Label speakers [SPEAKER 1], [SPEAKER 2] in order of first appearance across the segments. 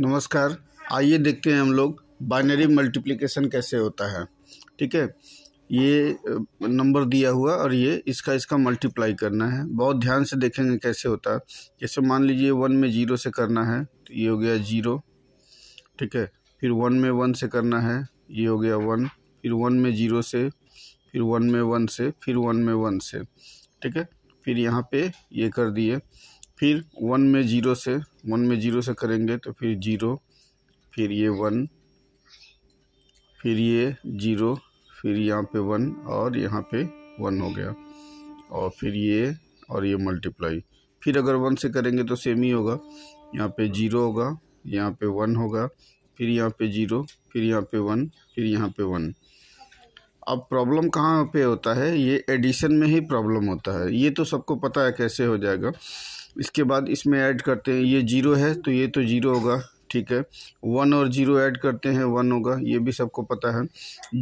[SPEAKER 1] नमस्कार आइए देखते हैं हम लोग बाइनरी मल्टीप्लिकेशन कैसे होता है ठीक है ये नंबर दिया हुआ और ये इसका इसका मल्टीप्लाई करना है बहुत ध्यान से देखेंगे कैसे होता है जैसे मान लीजिए वन में ज़ीरो से करना है तो ये हो गया ज़ीरो ठीक है फिर वन में वन से करना है ये हो गया वन फिर वन में ज़ीरो से फिर वन में वन से फिर वन में वन से ठीक है फिर यहाँ पर ये कर दिए फिर वन में ज़ीरो से वन में ज़ीरो से करेंगे तो फिर ज़ीरो फिर ये वन फिर ये ज़ीरो फिर यहाँ पे वन और यहाँ पे वन हो गया और फिर ये और ये मल्टीप्लाई फिर अगर वन से करेंगे तो सेम ही होगा यहाँ पे ज़ीरो होगा यहाँ पे वन होगा फिर यहाँ पे ज़ीरो फिर यहाँ पे वन फिर यहाँ पे वन अब प्रॉब्लम कहाँ पे होता है ये एडिशन में ही प्रॉब्लम होता है ये तो सबको पता है कैसे हो जाएगा इसके बाद इसमें ऐड करते हैं ये जीरो है तो ये तो जीरो होगा ठीक है वन और जीरो ऐड करते हैं वन होगा ये भी सबको पता है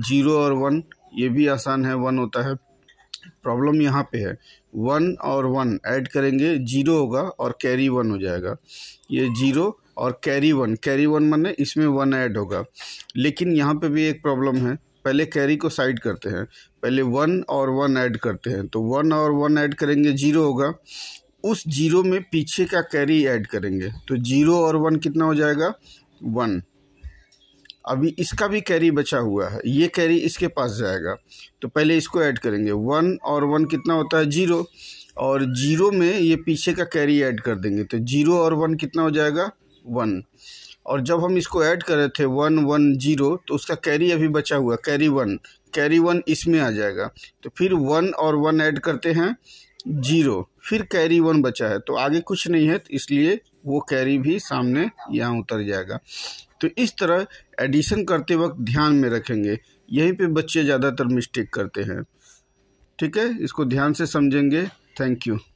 [SPEAKER 1] जीरो और वन ये भी आसान है वन होता है प्रॉब्लम यहाँ पे है वन और वन ऐड करेंगे जीरो होगा और कैरी वन हो जाएगा ये जीरो और कैरी वन कैरी वन माने इसमें वन ऐड होगा लेकिन यहाँ पे भी एक प्रॉब्लम है पहले कैरी को साइड करते हैं पहले वन और वन ऐड करते हैं तो वन और वन ऐड करेंगे जीरो होगा उस जीरो में पीछे का कैरी ऐड करेंगे तो जीरो और वन कितना हो जाएगा वन अभी इसका भी कैरी बचा हुआ है ये कैरी इसके पास जाएगा तो पहले इसको ऐड करेंगे वन और वन कितना होता है जीरो और जीरो में ये पीछे का कैरी ऐड कर देंगे तो जीरो और वन कितना हो जाएगा वन और जब हम इसको ऐड कर रहे थे वन वन जीरो तो उसका कैरी अभी बचा हुआ कैरी वन कैरी वन इसमें आ जाएगा तो फिर वन और वन ऐड करते हैं जीरो फिर कैरी वन बचा है तो आगे कुछ नहीं है तो इसलिए वो कैरी भी सामने यहाँ उतर जाएगा तो इस तरह एडिशन करते वक्त ध्यान में रखेंगे यहीं पे बच्चे ज़्यादातर मिस्टेक करते हैं ठीक है इसको ध्यान से समझेंगे थैंक यू